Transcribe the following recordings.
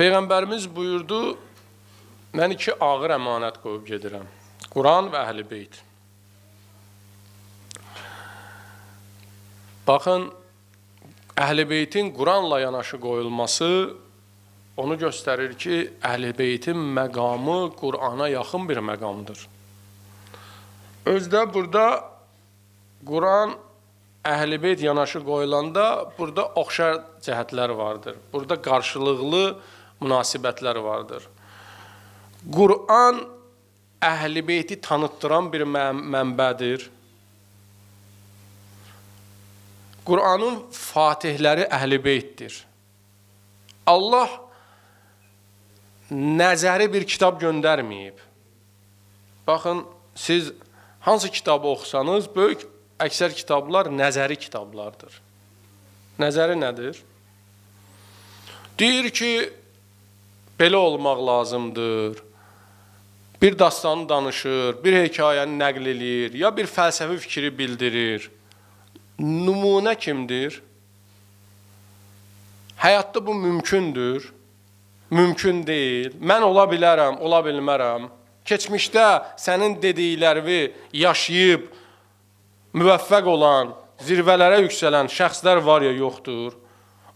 Peyğəmbərimiz buyurdu, mən iki ağır əmanət qoyub gedirəm. Quran və əhl-i beyt. Baxın, əhl-i beytin Quranla yanaşı qoyulması onu göstərir ki, əhl-i beytin məqamı Qurana yaxın bir məqamdır. Özdə burada Quran əhl-i beyt yanaşı qoyulanda burada oxşar cəhətlər vardır. Burada qarşılıqlı münasibətlər vardır. Quran əhl-i beyti tanıtdıran bir mənbədir. Quranın fatihləri əhl-i beytdir. Allah nəzəri bir kitab göndərməyib. Baxın, siz hansı kitabı oxusanız, böyük əksər kitablar nəzəri kitablardır. Nəzəri nədir? Deyir ki, belə olmaq lazımdır. Bir dastanı danışır, bir hekayəni nəql eləyir, ya bir fəlsəfi fikri bildirir. Nümunə kimdir? Həyatda bu mümkündür. Mümkün deyil. Mən ola bilərəm, ola bilmərəm. Keçmişdə sənin dediklərini yaşayıb müvəffəq olan, zirvələrə yüksələn şəxslər var ya yoxdur?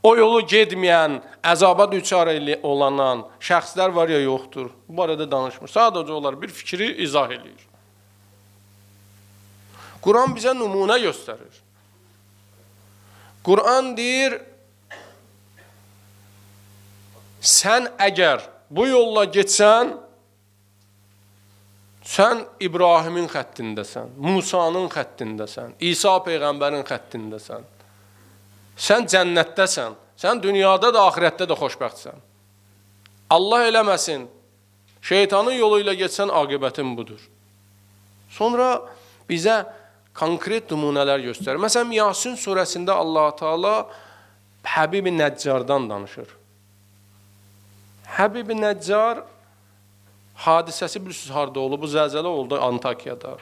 o yolu gedməyən, əzaba düçar olanan şəxslər var ya yoxdur. Bu barədə danışmır. Sadəcə onlar bir fikri izah eləyir. Quran bizə nümunə göstərir. Quran deyir, sən əgər bu yolla getsən, sən İbrahimin xəttindəsən, Musanın xəttindəsən, İsa Peyğəmbərin xəttindəsən. Sən cənnətdəsən. Sən dünyada da, axirətdə də xoşbəxtsən. Allah eləməsin. Şeytanın yolu ilə getsən aqibətin budur. Sonra bizə konkret nümunələr göstərir. Məsələn, Yasin surəsində Allah Taala Həbibi Nəccardan danışır. Həbibi Nəccar hadisəsi bilirsiniz harda oldu? Bu zəlzələ oldu Antakiyada.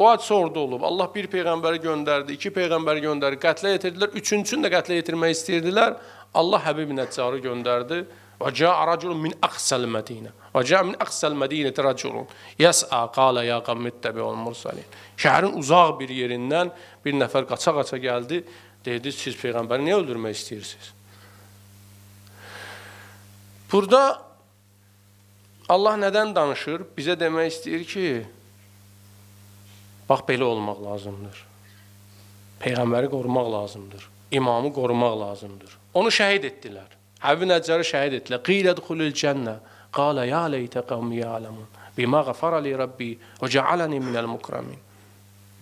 Bu hadisə orada olub. Allah bir peyğəmbəri göndərdi, iki peyğəmbəri göndərdi, qətlə yetirdilər, üçüncüsünü də qətlə yetirmək istəyirdilər. Allah Həbib Nəccarı göndərdi. Və caa raculun min aqsal medinə. Və caa min aqsal medinə raculun. Yəs'a qala ya qammit tabi'ul mursalin. Şəhərin uzaq bir yerindən bir nəfər qaça-qaça gəldi. Dedi, siz peyğəmbəri niyə öldürmək istəyirsiniz? Burada Allah nədən danışır? Bizə demək istəyir ki, Bax, belə olmaq lazımdır. Peyğəmbəri qorumaq lazımdır. İmamı qorumaq lazımdır. Onu şəhid etdilər. Həbin Əcəri şəhid etdilər. Qiylə duxulül cənnə. Qalə ya leytə qavmi yələmun. Bimə qəfərə li Rabbi və cəaləni minəl mukramin.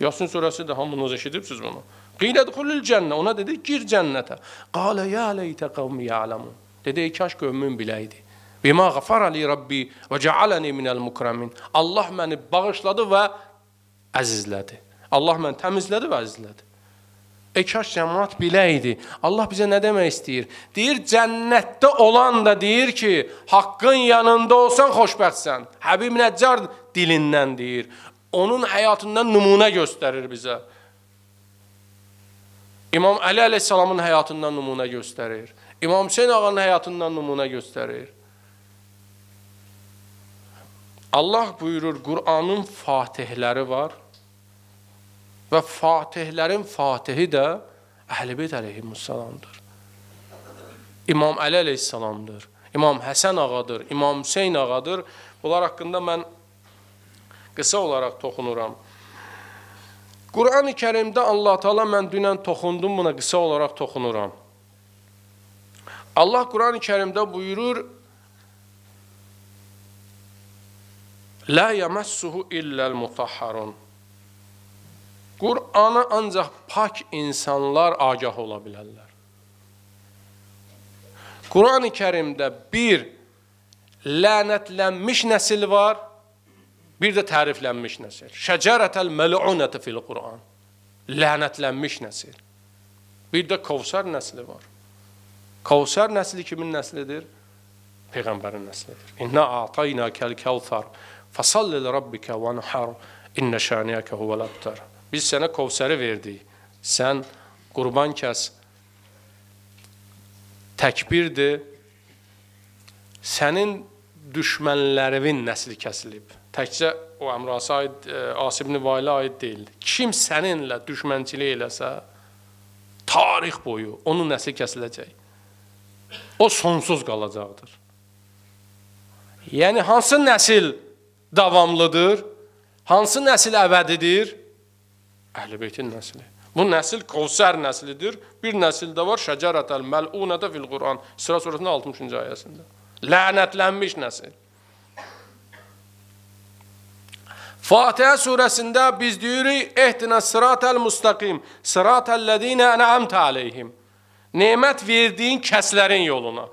Yasin surəsi də hamınız eşidibsiz bunu. Qiylə duxulül cənnə. Ona dedi, gir cənnətə. Qalə ya leytə qavmi yələmun. Dedi, kaş qövmün biləydi. Bimə qəfərə li Rabbi və cəaləni minəl mukramin. Allah məni bağışladı və əzizlədi. Allah məni təmizlədi və əzizlədi. E kaş cəmaat biləydi. Allah bizə nə demək istəyir? Deyir, cənnətdə olan da deyir ki, haqqın yanında olsan xoşbəxtsən. Həbib Nəccar dilindən deyir. Onun həyatından nümunə göstərir bizə. İmam Əli əleyhissalamın həyatından nümunə göstərir. İmam Hüseyn ağanın həyatından nümunə göstərir. Allah buyurur, Qur'anın fatihləri var və fatihlərin fatihi də Əhl-i əleyhissalamdır. İmam Əli əleyhissalamdır, İmam Həsən ağadır, İmam Hüseyn ağadır. Bunlar haqqında mən qısa olaraq toxunuram. Qur'an-ı Kərimdə Allah Taala mən dünən toxundum buna qısa olaraq toxunuram. Allah Qur'an-ı Kərimdə buyurur: Lə yəməssuhu illəl mutahharun. Qur'ana ancaq pak insanlar agah ola bilərlər. Qur'an-ı Kərimdə bir lənətlənmiş nəsil var, bir də təriflənmiş nəsil. Şəcərətəl məlunəti fil Qur'an. Lənətlənmiş nəsil. Bir də Kovsar nəsli var. Kovsar nəsli kimin nəslidir? Peyğəmbərin nəslidir. İnna atayna kəl kəvsar. Fasalli rabbika və nuhar inna şaniyaka huvel abtar. Biz sənə Kovsəri verdik. Sən qurban kəs. Təkbirdir. Sənin düşmənlərinin nəsli kəsilib. Təkcə o Əmrasa aid, e, Asib Nivailə aid deyil. Kim səninlə düşmənçilik eləsə, tarix boyu onun nəsli kəsiləcək. O sonsuz qalacaqdır. Yəni hansı nəsil davamlıdır? Hansı nəsil əbədidir? Əhlibeytin nəsli. Bu nəsil Qovsər nəslidir. Bir nəsil də var Şəcərətəl Məlunədə fil Quran. Sıra surəsinin 60-cı ayəsində. Lənətlənmiş nəsil. Fatihə surəsində biz deyirik ehdinə sıratəl mustaqim, sıratəl ləzinə ənəmtə aleyhim. Nemət verdiyin kəslərin yoluna.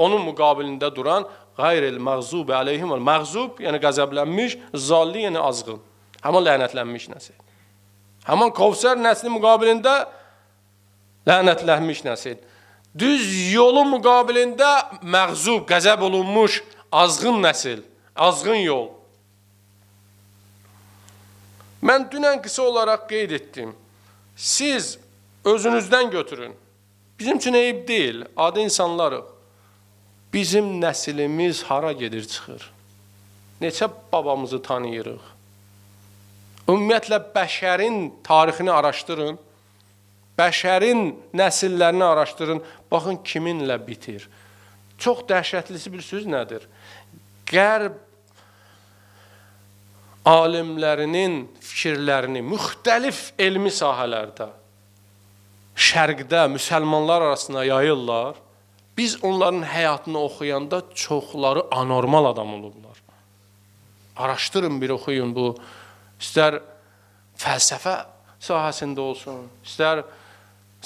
Onun müqabilində duran Qayril məğzub əleyhim ol. Məğzub, yəni qəzəblənmiş, zalli, yəni azğın. Həmin lənətlənmiş nəsil. Həmin Kavsər nəsli müqabilində lənətlənmiş nəsil. Düz yolun müqabilində məğzub, qəzəb olunmuş, azğın nəsil, azğın yol. Mən dünən qısa olaraq qeyd etdim. Siz özünüzdən götürün. Bizim üçün eyib deyil, adı insanlarıq. Bizim nəsilimiz hara gedir çıxır? Neçə babamızı tanıyırıq? Ümumiyyətlə bəşərin tarixini araşdırın. Bəşərin nəsillərini araşdırın. Baxın kiminlə bitir. Çox dəhşətlisi bir söz nədir? Qərb alimlərinin fikirlərini müxtəlif elmi sahələrdə şərqdə müsəlmanlar arasında yayırlar. Biz onların həyatını oxuyanda çoxları anormal adam olublar. Araşdırın bir oxuyun bu istər fəlsəfə sahəsində olsun, istər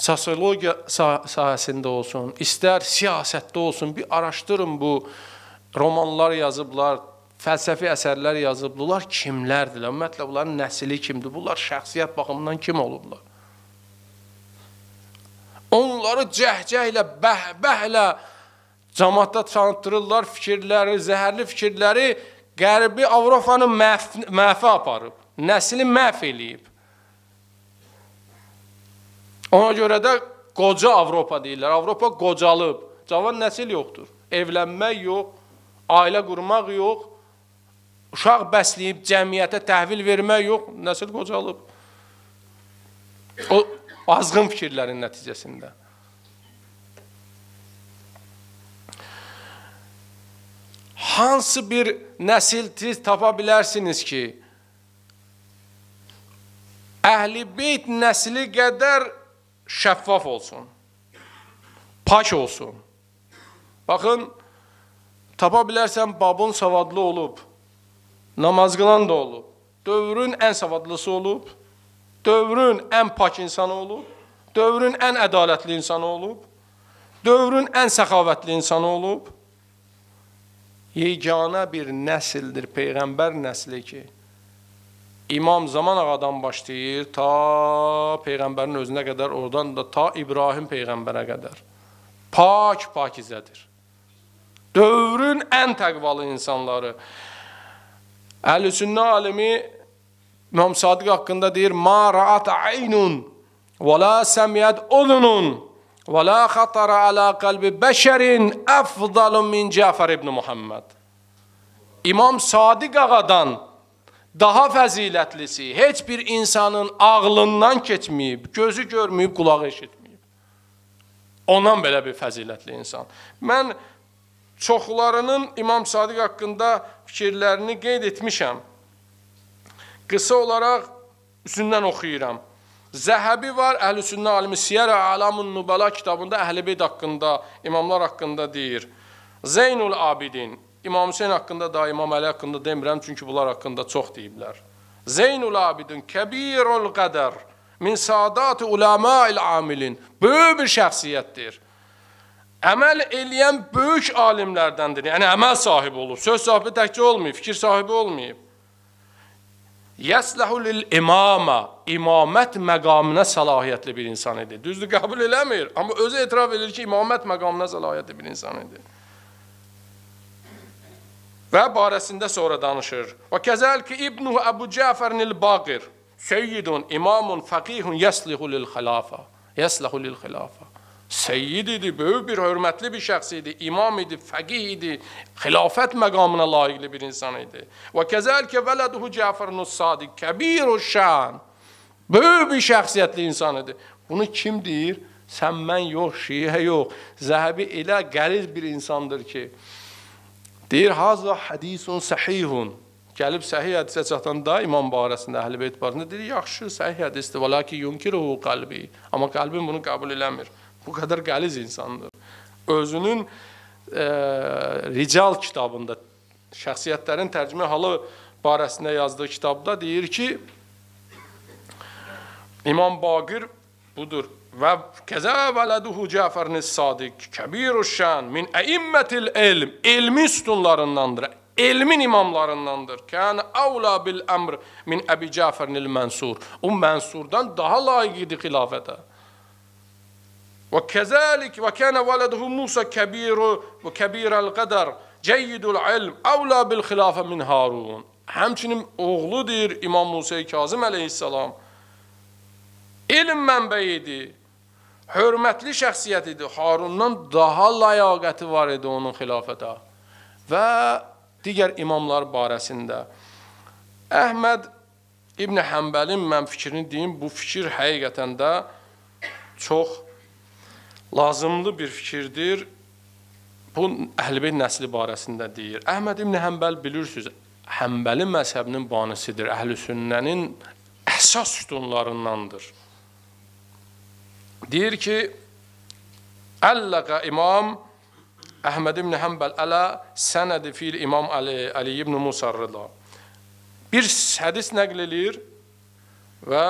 sosiologiya sah sahəsində olsun, istər siyasətdə olsun, bir araşdırın bu romanlar yazıblar, fəlsəfi əsərlər yazıblar, kimlərdirlər? Ümumiyyətlə bunların nəsli kimdir? Bunlar şəxsiyyət baxımından kim olublar? Onları cəhcəhlə, bəhbəhlə cəmatda çantırırlar fikirləri, zəhərli fikirləri Qərbi Avropanı məhf məhfə aparıb, nəsli məhf eləyib. Ona görə də qoca Avropa deyirlər. Avropa qocalıb. Cavan nəsil yoxdur. Evlənmək yox, ailə qurmaq yox, uşaq bəsləyib cəmiyyətə təhvil vermək yox, nəsil qocalıb. O azğın fikirlərin nəticəsində. Hansı bir nəsil siz tapa bilərsiniz ki, Əhl-i Beyt nəsli qədər şəffaf olsun, paç olsun. Baxın, tapa bilərsən babın savadlı olub, namaz qılan da olub, dövrün ən savadlısı olub, dövrün ən pak insanı olub, dövrün ən ədalətli insanı olub, dövrün ən səxavətli insanı olub. Yeganə bir nəsildir peyğəmbər nəsli ki, İmam Zaman ağadan başlayır ta peyğəmbərin özünə qədər, oradan da ta İbrahim peyğəmbərə qədər. Pak pakizədir. Dövrün ən təqvalı insanları. Əhl-i sünnə alimi İmam Sadiq haqqında deyir: "Ma ra'at aynun və la samiyat udunun və la xatara ala qalbi bəşərin afdalu min Cəfər ibn Muhammed." İmam Sadiq ağadan daha fəzilətlisi heç bir insanın ağlından keçməyib, gözü görməyib, qulağı eşitməyib. Ondan belə bir fəzilətli insan. Mən çoxlarının İmam Sadiq haqqında fikirlərini qeyd etmişəm. Qısa olaraq üstündən oxuyuram. Zəhəbi var, Əhl-i Sünnə alimi Siyər Alamun Nubala kitabında Əhl-i Beyd haqqında, imamlar haqqında deyir. Zeynul Abidin, İmam Hüseyin haqqında da, İmam Əli haqqında demirəm, çünki bunlar haqqında çox deyiblər. Zeynul Abidin, kəbirul qədər, min sadat ulama-il amilin, böyük bir şəxsiyyətdir. Əməl eləyən böyük alimlərdəndir, yəni əməl sahibi olub, söz sahibi təkcə olmayıb, fikir sahibi olmayıb. Yəsləhu lil imama, imamət məqamına səlahiyyətli bir insan idi. Düzdür, qəbul eləmir, amma özü etiraf edir ki, imamət məqamına səlahiyyətli bir insan idi. Və barəsində sonra danışır. Və kəzəl ki, İbnuhu Əbu Cəfərnil Baqir, seyyidun, imamun, fəqihun, yəslihu lil xilafa. Yəslihu lil xilafa. Seyyid idi, böyük bir hörmətli bir şəxs idi, imam idi, fəqih idi, xilafət məqamına layiqli bir insan idi. Və kəzəlkə vələduhu Cəfərun Sadiq, kəbiru şan. Böyük bir şəxsiyyətli insan idi. Bunu kim deyir? Sən mən yox, şiə yox. Zəhəbi elə qəliz bir insandır ki, deyir, hazı hədisun səhihun. Gəlib səhih hədisə çatanda imam barəsində, əhl-i beyt barəsində deyir, yaxşı, səhih hədisdir, və lakin yunkiruhu qalbi. Amma qalbim bunu qəbul eləmir. Bu qədər qəliz insandır. Özünün e, Rical kitabında şəxsiyyətlərin tərcümə halı barəsində yazdığı kitabda deyir ki, İmam Baqir budur. Və kəzə vələduhu Cəfərin Sadiq, kəbirüşşən, min əimmətil elm, elmin sütunlarındandır, elmin imamlarındandır. Kən əvla bil əmr min Əbi Cəfərin Mənsur. O Mənsurdan daha layiq idi xilafətə. وكذلك وكان ولده موسى كبير كبير القدر جيد العلم أولى بالخلافة من هارون Həmçinin oğlu deyir İmam Musa Kazım əleyhissalam. İlm mənbəyi idi. Hörmətli şəxsiyyət idi. Harundan daha layaqəti var idi onun xilafətə. Və digər imamlar barəsində Əhməd İbn Həmbəlin mən fikrini deyim, bu fikir həqiqətən də çox lazımlı bir fikirdir. Bu Əhlibeyt nəsli barəsində deyir. Əhməd ibn Həmbəl bilirsiniz, Həmbəli məzhəbinin banisidir. Əhlüsünnənin əsas sütunlarındandır. Deyir ki, Əlləqə imam Əhməd ibn Həmbəl ələ sənədi fil imam Əli, Əli ibn Musa rıda. Bir hədis nəql eləyir və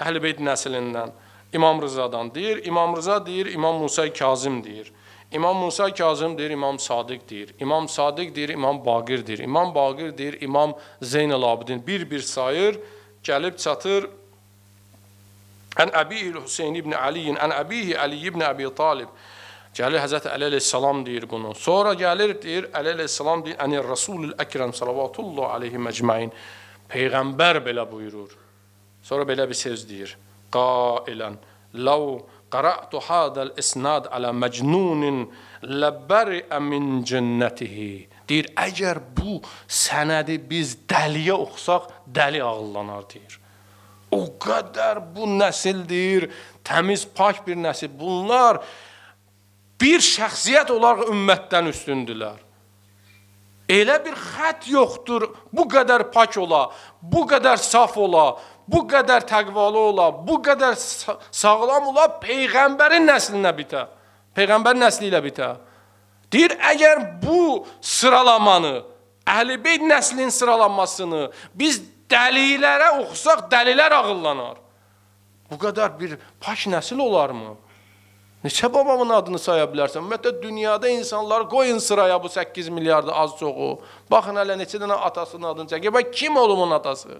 Əhlibeyt nəslindən. İmam Rızadan deyir, İmam Rıza deyir, İmam Musa Kazım deyir. İmam Musa Kazım deyir, İmam Sadiq deyir. İmam Sadiq deyir, İmam Baqir deyir. İmam Baqir deyir, İmam Zeynəl Abidin. Bir-bir sayır, gəlib çatır Ən Əbihil Hüseyn ibn Aliyin, Ən Əbihi Ali ibn Əbi Talib. Gəlir Həzrəti Əli əleyhissalam deyir bunu. Sonra gəlir deyir Əli əleyhissalam deyir Əni Rasulül Əkrəm sallallahu alayhi məcmain. Peyğəmbər belə buyurur. Sonra belə bir söz deyir. قائلا لو قرأت هذا الإسناد على məcnun لبرئ min cənnətihi deyir əgər bu sənədi biz dəliyə oxusaq dəli ağıllanar deyir. O qədər bu nəsildir, təmiz pak bir nəsil. Bunlar bir şəxsiyyət olaraq ümmətdən üstündülər. Elə bir xət yoxdur. Bu qədər pak ola, bu qədər saf ola, bu qədər təqvalı ola, bu qədər sağlam ola, Peyğəmbərin nəslinə bitə, Peyğəmbər nəsli ilə bitə. Deyir, əgər bu sıralamanı, əhl-i beyt nəslin sıralanmasını biz dəlilərə oxusaq, dəlilər ağıllanar. Bu qədər bir paş nəsil olarmı? Neçə babamın adını saya bilərsən? Ümumiyyətlə, dünyada insanlar qoyun sıraya bu 8 milyardı az çoxu. Baxın hələ neçə dənə atasının adını çəkir. Bax, kim olub onun atası?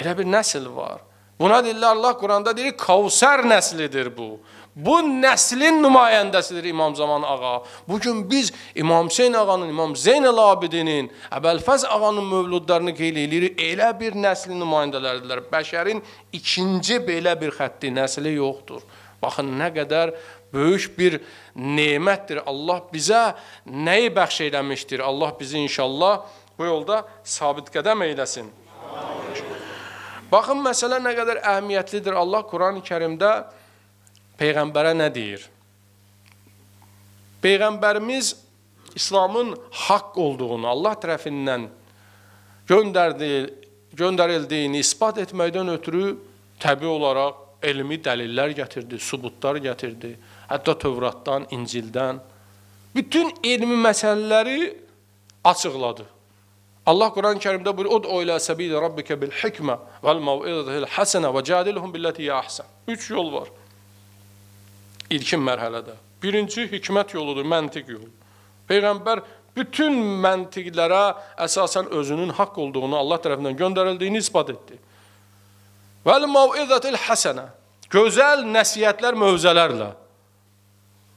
Belə bir nəsil var. Buna deyirlər Allah Quranda deyir Kavsər nəslidir bu. Bu nəslin nümayəndəsidir İmam Zaman ağa. Bu gün biz İmam Hüseyn ağanın, İmam Zeynəl Abidinin, Əbəlfəz ağanın mövludlarını qeyd eləyirik. Elə bir nəslin nümayəndələridirlər. Bəşərin ikinci belə bir xətti nəsli yoxdur. Baxın nə qədər böyük bir nemətdir. Allah bizə nəyi bəxş eləmişdir. Allah bizi inşallah bu yolda sabit qədəm eyləsin. Baxın, məsələ nə qədər əhəmiyyətlidir. Allah Quran-ı Kerimdə Peyğəmbərə nə deyir? Peyğəmbərimiz İslamın haqq olduğunu, Allah tərəfindən göndərildiyini ispat etməkdən ötürü təbii olaraq elmi dəlillər gətirdi, sübutlar gətirdi. Hətta Tövratdan, İncildən bütün elmi məsələləri açıqladı. Allah Quran-ı Kerimdə buyurur: "Ud o ilə səbil rabbikə bil hikmə vel mau'izatil hasenə və cadilhum billati ahsan." 3 yol var. İlkin mərhələdə. Birinci hikmət yoludur, məntiq yolu. Peyğəmbər bütün məntiqlərə əsasən özünün haqq olduğunu, Allah tərəfindən göndərildiyini isbat etdi. Vel mau'izatil hasenə. Gözəl nəsihətlər mövzələrlə.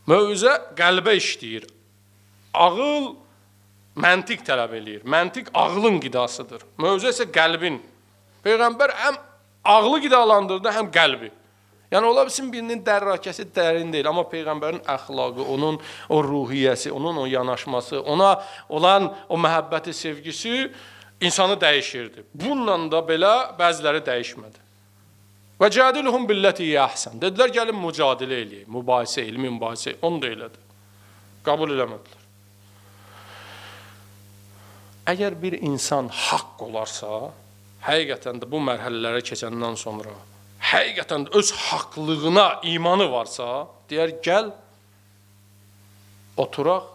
Mövzə qəlbə işləyir. Ağıl Məntiq tələb eləyir. Məntiq ağlın qidasıdır. Mövzu isə qəlbin. Peyğəmbər həm ağlı qidalandırdı, həm qəlbi. Yəni ola bilsin birinin dərrakəsi dərin deyil, amma peyğəmbərin əxlaqı, onun o ruhiyyəsi, onun o yanaşması, ona olan o məhəbbəti, sevgisi insanı dəyişirdi. Bununla da belə bəziləri dəyişmədi. Və cədiluhum billəti əhsən. Dedilər gəlin mücadilə eləyək, mübahisə, elmi mübahisə. Onu da elədi. Qəbul eləmədilər. Əgər bir insan haqq olarsa, həqiqətən də bu mərhələlərə keçəndən sonra həqiqətən də öz haqlığına imanı varsa, deyər gəl oturaq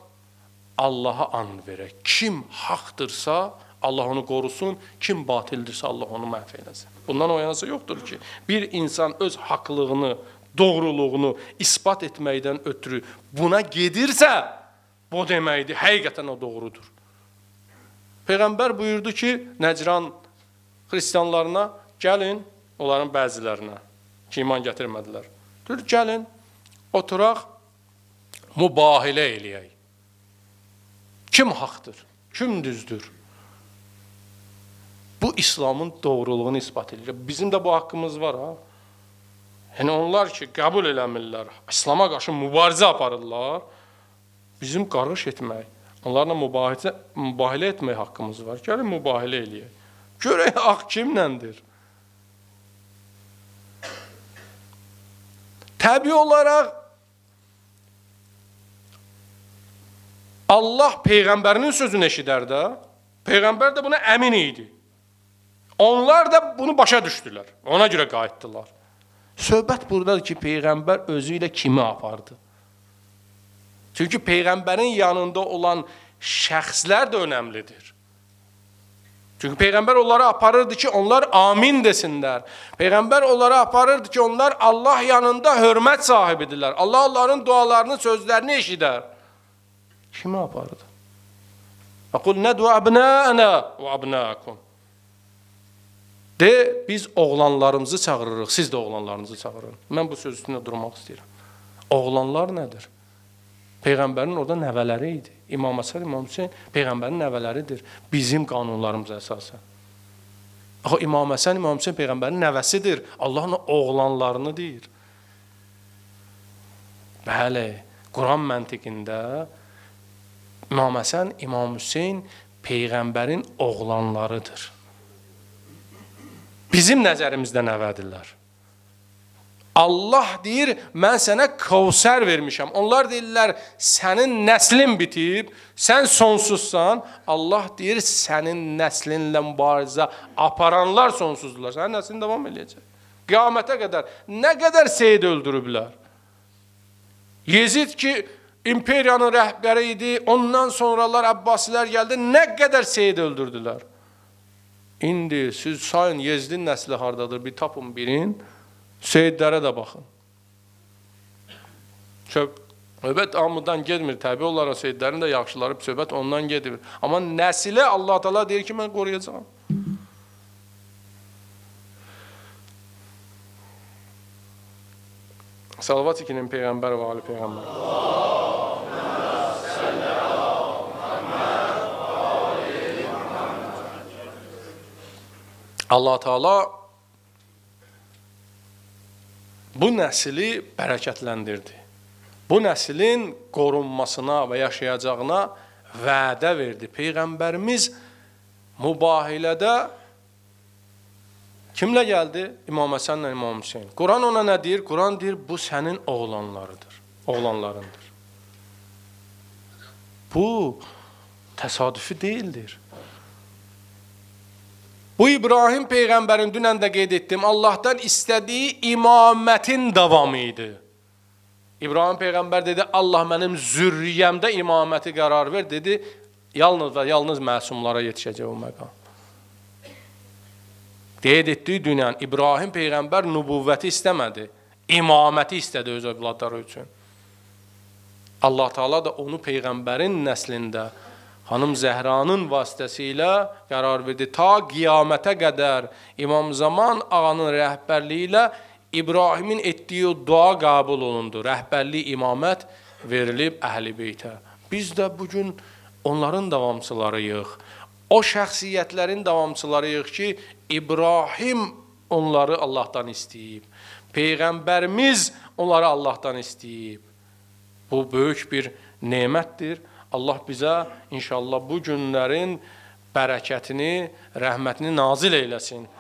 Allaha and verək. Kim haqdırsa, Allah onu qorusun, kim batildirsə Allah onu məhv eləsin. Bundan o yanası yoxdur ki, bir insan öz haqlığını, doğruluğunu isbat etməkdən ötürü buna gedirsə, bu deməkdir, həqiqətən o doğrudur. Peyğəmbər buyurdu ki, Nəcran xristianlarına gəlin, onların bəzilərinə ki, iman gətirmədilər. Dür gəlin, oturaq, mübahilə eləyək. Kim haqdır? Kim düzdür? Bu İslamın doğruluğunu isbat edir. Bizim də bu haqqımız var ha. Yəni onlar ki, qəbul eləmirlər, İslam'a qarşı mübarizə aparırlar, bizim qarğış etmək Onlarla mübahisə mübahilə etmək haqqımız var. Gəlin mübahilə eləyək. Görək ağ kimləndir? Təbii olaraq Allah peyğəmbərinin sözünü eşidər də. Peyğəmbər də buna əmin idi. Onlar da bunu başa düşdülər. Ona görə qayıtdılar. Söhbət burdadır ki, peyğəmbər özü ilə kimi apardı? Çünki Peyğəmbərin yanında olan şəxslər də önəmlidir. Çünki Peyğəmbər onları aparırdı ki, onlar amin desinlər. Peyğəmbər onları aparırdı ki, onlar Allah yanında hörmət sahibidirlər. Allah onların dualarını, sözlərini eşidər. Kimi aparırdı? Qul nədu əbnəənə və əbnəəkum. De, biz oğlanlarımızı çağırırıq, siz də oğlanlarınızı çağırın. Mən bu söz üstündə durmaq istəyirəm. Oğlanlar nədir? Peyğəmbərin orada nəvələri idi. İmam Əsəd, İmam Hüseyn peyğəmbərin nəvələridir bizim qanunlarımıza əsasən. Axı İmam Həsən, İmam Hüseyn peyğəmbərin nəvəsidir. Allah ona oğlanlarını deyir. Bəli, Quran məntiqində İmam Həsən, İmam Hüseyn peyğəmbərin oğlanlarıdır. Bizim nəzərimizdə nəvədirlər. Allah deyir, mən sənə Kavsər vermişəm. Onlar deyirlər, sənin nəslin bitib, sən sonsuzsan. Allah deyir, sənin nəslinlə mübarizə aparanlar sonsuzdular. Sənin nəslin davam eləyəcək. Qiyamətə qədər nə qədər seyid öldürüblər. Yezid ki, imperiyanın rəhbəri idi, ondan sonralar Abbasilər gəldi, nə qədər seyid öldürdülər. İndi siz sayın Yezdin nəsli hardadır, bir tapın birin. Seyidlərə də baxın. Çöp, Söhbət amıdan gedmir. Təbii olaraq seyidlərin də yaxşıları söhbət ondan gedir. Amma nəsili Allah Taala deyir ki, mən qoruyacağam. Salavat ikinin peyğəmbər və ali peyğəmbər. Allah Taala bu nəsli bərəkətləndirdi. Bu nəslin qorunmasına və yaşayacağına vədə verdi. Peyğəmbərimiz mübahilədə kimlə gəldi? İmam Həsənlə İmam Hüseyn. Quran ona nə deyir? Quran deyir, bu sənin oğlanlarıdır, oğlanlarındır. Bu təsadüfi deyildir. Bu İbrahim peyğəmbərin dünən də qeyd etdim, Allahdan istədiyi imamətin davamı idi. İbrahim peyğəmbər dedi, Allah mənim zürriyəmdə imaməti qərar ver, dedi, yalnız və yalnız məsumlara yetişəcək o məqam. Qeyd etdiyi dünən İbrahim peyğəmbər nübüvvəti istəmədi, imaməti istədi öz övladları üçün. Allah Taala da onu peyğəmbərin nəslində xanım Zəhranın vasitəsilə qərar verdi. Ta qiyamətə qədər İmam Zaman ağanın rəhbərliyi ilə İbrahimin etdiyi dua qəbul olundu. Rəhbərlik imamət verilib əhl-i beytə. Biz də bu gün onların davamçılarıyıq. O şəxsiyyətlərin davamçılarıyıq ki, İbrahim onları Allahdan istəyib. Peyğəmbərimiz onları Allahdan istəyib. Bu böyük bir nemətdir. Allah bizə inşallah bu günlərin bərəkətini, rəhmətini nazil eyləsin.